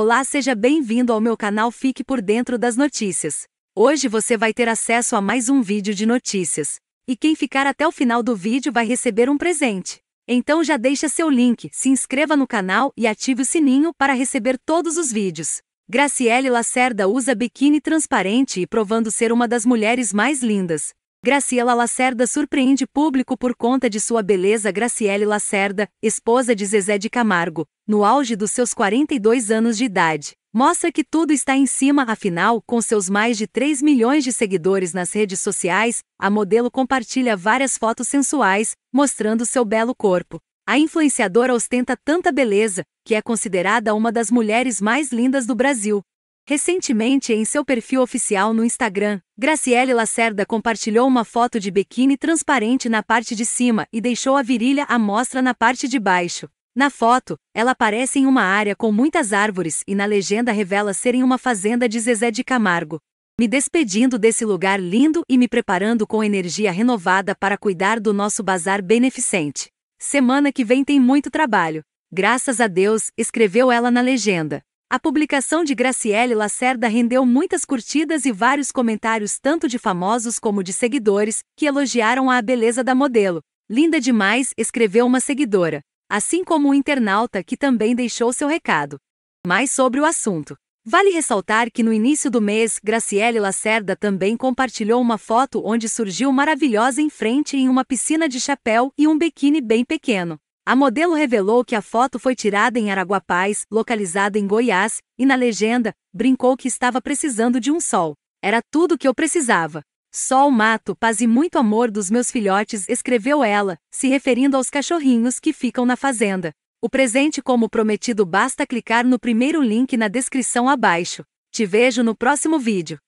Olá, seja bem-vindo ao meu canal Fique por Dentro das Notícias. Hoje você vai ter acesso a mais um vídeo de notícias. E quem ficar até o final do vídeo vai receber um presente. Então já deixa seu link, se inscreva no canal e ative o sininho para receber todos os vídeos. Graciele Lacerda usa biquíni transparente e provando ser uma das mulheres mais lindas. Graciela Lacerda surpreende público por conta de sua beleza. Graciele Lacerda, esposa de Zezé de Camargo, no auge dos seus 42 anos de idade, mostra que tudo está em cima, afinal, com seus mais de 3 milhões de seguidores nas redes sociais, a modelo compartilha várias fotos sensuais, mostrando seu belo corpo. A influenciadora ostenta tanta beleza que é considerada uma das mulheres mais lindas do Brasil. Recentemente, em seu perfil oficial no Instagram, Graciele Lacerda compartilhou uma foto de biquíni transparente na parte de cima e deixou a virilha à mostra na parte de baixo. Na foto, ela aparece em uma área com muitas árvores e na legenda revela ser em uma fazenda de Zezé de Camargo. Me despedindo desse lugar lindo e me preparando com energia renovada para cuidar do nosso bazar beneficente. Semana que vem tem muito trabalho. Graças a Deus, escreveu ela na legenda. A publicação de Graciele Lacerda rendeu muitas curtidas e vários comentários, tanto de famosos como de seguidores, que elogiaram a beleza da modelo. Linda demais, escreveu uma seguidora, assim como um internauta que também deixou seu recado. Mais sobre o assunto. Vale ressaltar que no início do mês, Graciele Lacerda também compartilhou uma foto onde surgiu maravilhosa em frente em uma piscina de chapéu e um biquíni bem pequeno. A modelo revelou que a foto foi tirada em Araguapaz, localizada em Goiás, e na legenda, brincou que estava precisando de um sol. Era tudo que eu precisava. Sol, mato, paz e muito amor dos meus filhotes, escreveu ela, se referindo aos cachorrinhos que ficam na fazenda. O presente, como prometido, basta clicar no primeiro link na descrição abaixo. Te vejo no próximo vídeo.